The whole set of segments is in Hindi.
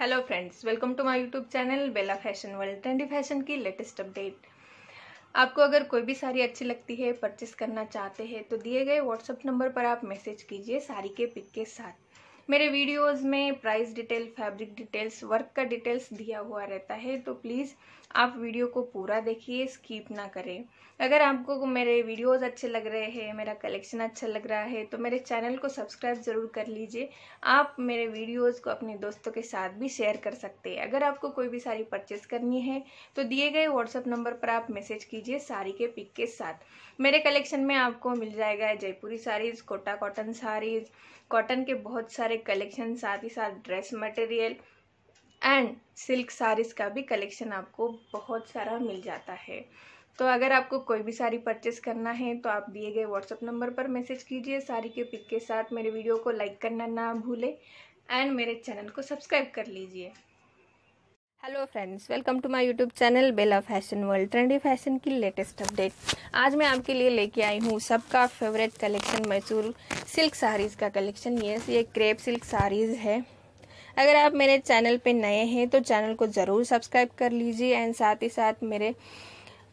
hello friends welcome to my YouTube channel Bela fashion world trendy fashion की लेटेस्ट अपडेट आपको अगर कोई भी साड़ी अच्छी लगती है परचेस करना चाहते हैं तो दिए गए व्हाट्सअप नंबर पर आप मैसेज कीजिए साड़ी के पिक के साथ मेरे वीडियोस में price detail fabric details work का डिटेल्स दिया हुआ रहता है तो प्लीज़ आप वीडियो को पूरा देखिए स्कीप ना करें अगर आपको मेरे वीडियोस अच्छे लग रहे हैं मेरा कलेक्शन अच्छा लग रहा है तो मेरे चैनल को सब्सक्राइब ज़रूर कर लीजिए आप मेरे वीडियोस को अपने दोस्तों के साथ भी शेयर कर सकते हैं अगर आपको कोई भी साड़ी परचेस करनी है तो दिए गए व्हाट्सअप नंबर पर आप मैसेज कीजिए साड़ी के पिक के साथ मेरे कलेक्शन में आपको मिल जाएगा जयपुरी साड़ीज़ कोटा कॉटन साड़ीज़ कॉटन के बहुत सारे कलेक्शन साथ ही साथ dress material and silk saris का भी कलेक्शन आपको बहुत सारा मिल जाता है तो अगर आपको कोई भी साड़ी परचेस करना है तो आप दिए गए व्हाट्सअप नंबर पर मैसेज कीजिए साड़ी के पिक के साथ मेरे वीडियो को लाइक करना ना भूले एंड मेरे चैनल को सब्सक्राइब कर लीजिए hello friends welcome to my YouTube channel Bela fashion world trendy fashion की लेटेस्ट अपडेट आज मैं आपके लिए लेके आई हूँ सबका favourite collection Mysore silk saris का कलेक्शन यस ये क्रेप सिल्क साड़ीज़ है अगर आप मेरे चैनल पे नए हैं तो चैनल को ज़रूर सब्सक्राइब कर लीजिए एंड साथ ही साथ मेरे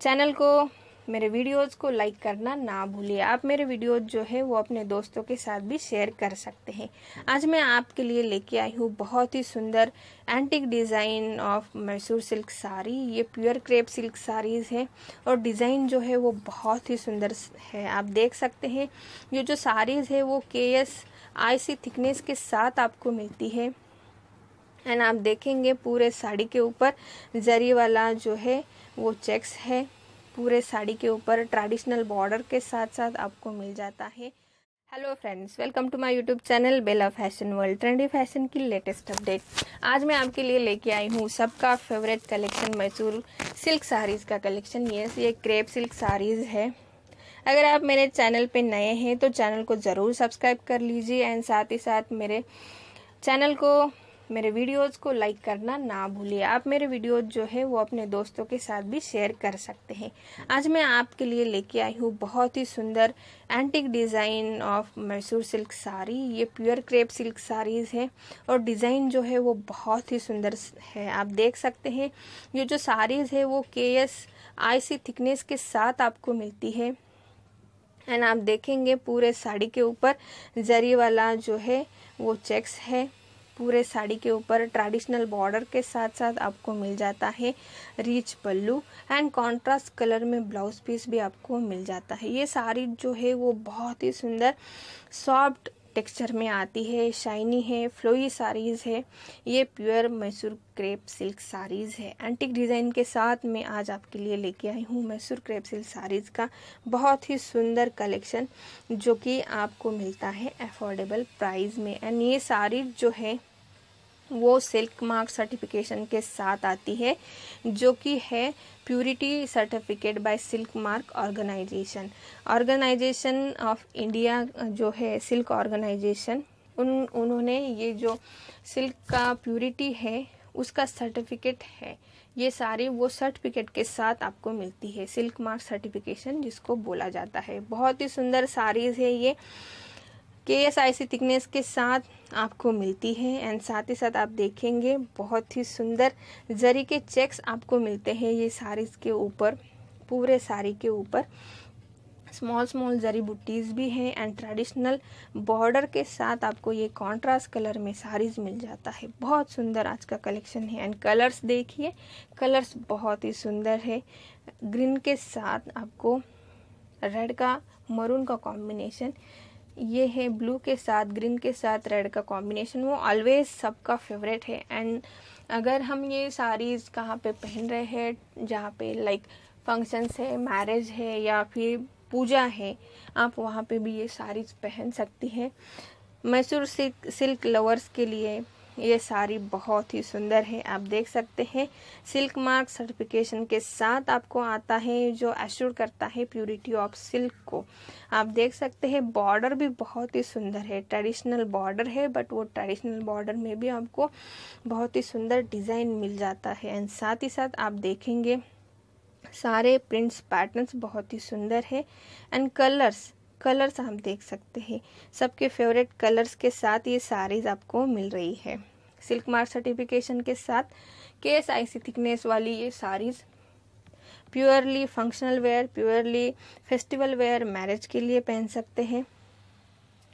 चैनल को मेरे वीडियोस को लाइक करना ना भूलिए आप मेरे वीडियोस जो है वो अपने दोस्तों के साथ भी शेयर कर सकते हैं आज मैं आपके लिए लेके आई हूँ बहुत ही सुंदर antique design of Mysore silk sari ये प्योर क्रेप सिल्क साड़ीज़ है और डिज़ाइन जो है वो बहुत ही सुंदर है आप देख सकते हैं ये जो साड़ीज़ है वो के एस आई सी थिकनेस के साथ आपको मिलती है एंड आप देखेंगे पूरे साड़ी के ऊपर जरी वाला जो है वो चेक्स है पूरे साड़ी के ऊपर ट्रेडिशनल बॉर्डर के साथ साथ आपको मिल जाता है hello friends welcome to my YouTube channel Bela fashion world trendy fashion की लेटेस्ट अपडेट आज मैं आपके लिए लेके आई हूँ सबका favourite collection Mysore silk saris का कलेक्शन ये ये क्रेप सिल्क साड़ीज़ है अगर आप मेरे चैनल पे नए हैं तो चैनल को ज़रूर सब्सक्राइब कर लीजिए एंड साथ ही साथ मेरे चैनल को मेरे वीडियोस को लाइक करना ना भूलिए आप मेरे वीडियोस जो है वो अपने दोस्तों के साथ भी शेयर कर सकते हैं आज मैं आपके लिए लेके आई हूँ बहुत ही सुंदर antique design of Mysore silk sari ये प्योर क्रेप सिल्क साड़ीज़ हैं और डिज़ाइन जो है वो बहुत ही सुंदर है आप देख सकते हैं ये जो साड़ीज़ है वो के एस आई सी थिकनेस के साथ आपको मिलती है एंड आप देखेंगे पूरे साड़ी के ऊपर जरी वाला जो है वो चेक्स है पूरे साड़ी के ऊपर ट्रेडिशनल बॉर्डर के साथ साथ आपको मिल जाता है rich pallu and contrast colour में ब्लाउज पीस भी आपको मिल जाता है ये साड़ी जो है वो बहुत ही सुंदर सॉफ्ट टेक्सचर में आती है शाइनी है फ्लोई साड़ीज़ है ये pure Mysore crepe silk saris है एंटिक डिज़ाइन के साथ मैं आज आपके लिए लेके आई हूँ मैसूर क्रेप सिल्क साड़ीज़ का बहुत ही सुंदर कलेक्शन जो कि आपको मिलता है अफोर्डेबल प्राइस में एंड ये साड़ी जो है वो सिल्क मार्क सर्टिफिकेशन के साथ आती है जो कि है purity certificate by silk mark organisation organisation of India जो है सिल्क ऑर्गेनाइजेशन उन उन्होंने ये जो सिल्क का प्यूरिटी है उसका सर्टिफिकेट है ये सारे वो सर्टिफिकेट के साथ आपको मिलती है सिल्क मार्क सर्टिफिकेशन जिसको बोला जाता है बहुत ही सुंदर साड़ीज़ है ये के एस आई सी थिकनेस के साथ आपको मिलती है एंड साथ ही साथ आप देखेंगे बहुत ही सुंदर जरी के चेक्स आपको मिलते हैं ये साड़ीज़ के ऊपर पूरे साड़ी के ऊपर स्मॉल स्मॉल जरी बुटीज़ भी हैं एंड ट्रेडिशनल बॉर्डर के साथ आपको ये कॉन्ट्रास्ट कलर में साड़ीज़ मिल जाता है बहुत सुंदर आज का कलेक्शन है एंड कलर्स देखिए कलर्स बहुत ही सुंदर है ग्रीन के साथ आपको रेड का मरून का कॉम्बिनेशन ये है ब्लू के साथ ग्रीन के साथ रेड का कॉम्बिनेशन वो ऑलवेज सबका फेवरेट है एंड अगर हम ये साड़ीज़ कहाँ पे पहन रहे हैं जहाँ पे लाइक फंक्शंस है मैरिज है या फिर पूजा है आप वहाँ पे भी ये साड़ीज़ पहन सकती हैं मैसूर सिल्क सिल्क लवर्स के लिए ये साड़ी बहुत ही सुंदर है आप देख सकते हैं सिल्क मार्क सर्टिफिकेशन के साथ आपको आता है जो एश्योर करता है प्योरिटी ऑफ सिल्क को आप देख सकते हैं बॉर्डर भी बहुत ही सुंदर है ट्रेडिशनल बॉर्डर है बट वो ट्रेडिशनल बॉर्डर में भी आपको बहुत ही सुंदर डिज़ाइन मिल जाता है एंड साथ ही साथ आप देखेंगे सारे प्रिंट्स पैटर्न्स बहुत ही सुंदर है एंड कलर्स कलर्स हम देख सकते हैं सबके फेवरेट कलर्स के साथ ये साड़ीज़ आपको मिल रही है सिल्क मार्क सर्टिफिकेशन के साथ के एस आई सी थिकनेस वाली ये saris purely functional wear purely festival wear marriage के लिए पहन सकते हैं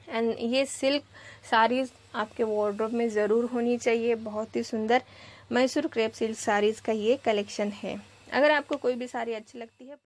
एंड ये सिल्क साड़ीज़ आपके वार्ड्रोब में ज़रूर होनी चाहिए बहुत ही सुंदर मैसूर क्रेप सिल्क साड़ीज़ का ये कलेक्शन है अगर आपको कोई भी साड़ी अच्छी लगती है